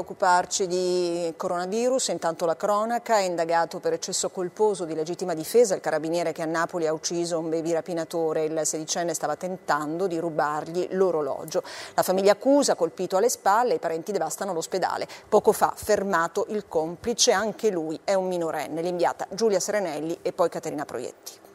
Occuparci di coronavirus, intanto la cronaca è indagato per eccesso colposo di legittima difesa il carabiniere che a Napoli ha ucciso un baby rapinatore, il sedicenne stava tentando di rubargli l'orologio. La famiglia accusa, colpito alle spalle, i parenti devastano l'ospedale. Poco fa fermato il complice, anche lui è un minorenne, l'inviata Giulia Serenelli e poi Caterina Proietti.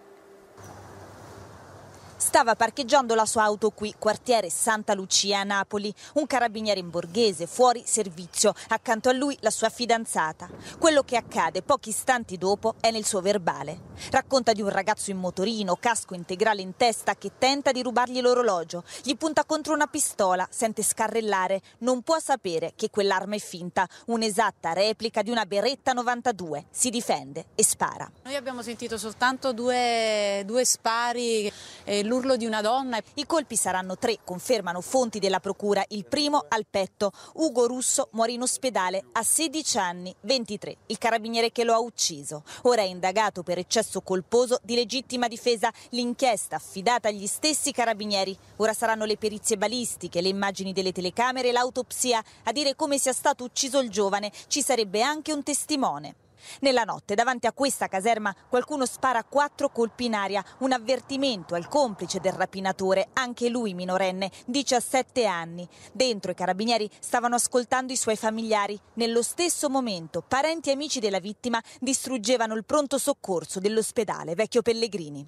Stava parcheggiando la sua auto qui, quartiere Santa Lucia a Napoli. Un carabiniere in borghese, fuori servizio. Accanto a lui la sua fidanzata. Quello che accade pochi istanti dopo è nel suo verbale. Racconta di un ragazzo in motorino, casco integrale in testa, che tenta di rubargli l'orologio. Gli punta contro una pistola, sente scarrellare. Non può sapere che quell'arma è finta. Un'esatta replica di una Beretta 92. Si difende e spara. Noi abbiamo sentito soltanto due, due spari. Eh, l'urlo l'urlo di una donna. I colpi saranno tre, confermano fonti della procura. Il primo al petto. Ugo Russo muore in ospedale a 16 anni, 23, il carabiniere che lo ha ucciso. Ora è indagato per eccesso colposo di legittima difesa. L'inchiesta affidata agli stessi carabinieri. Ora saranno le perizie balistiche, le immagini delle telecamere, l'autopsia a dire come sia stato ucciso il giovane. Ci sarebbe anche un testimone. Nella notte, davanti a questa caserma, qualcuno spara quattro colpi in aria, un avvertimento al complice del rapinatore, anche lui minorenne, 17 anni. Dentro i carabinieri stavano ascoltando i suoi familiari. Nello stesso momento, parenti e amici della vittima distruggevano il pronto soccorso dell'ospedale Vecchio Pellegrini.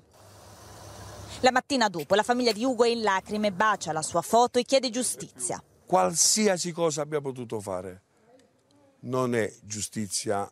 La mattina dopo la famiglia di Ugo è in lacrime, bacia la sua foto e chiede giustizia. Qualsiasi cosa abbia potuto fare non è giustizia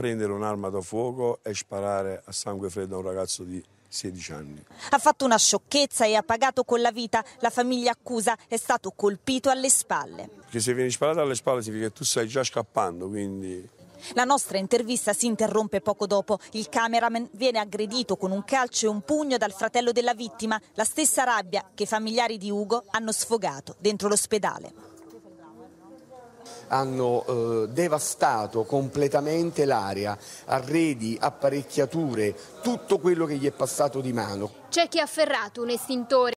prendere un'arma da fuoco e sparare a sangue freddo a un ragazzo di 16 anni. Ha fatto una sciocchezza e ha pagato con la vita. La famiglia accusa è stato colpito alle spalle. Perché se vieni sparato alle spalle significa che tu stai già scappando, quindi... La nostra intervista si interrompe poco dopo. Il cameraman viene aggredito con un calcio e un pugno dal fratello della vittima, la stessa rabbia che i familiari di Ugo hanno sfogato dentro l'ospedale hanno eh, devastato completamente l'area, arredi, apparecchiature, tutto quello che gli è passato di mano. C'è chi ha afferrato un estintore.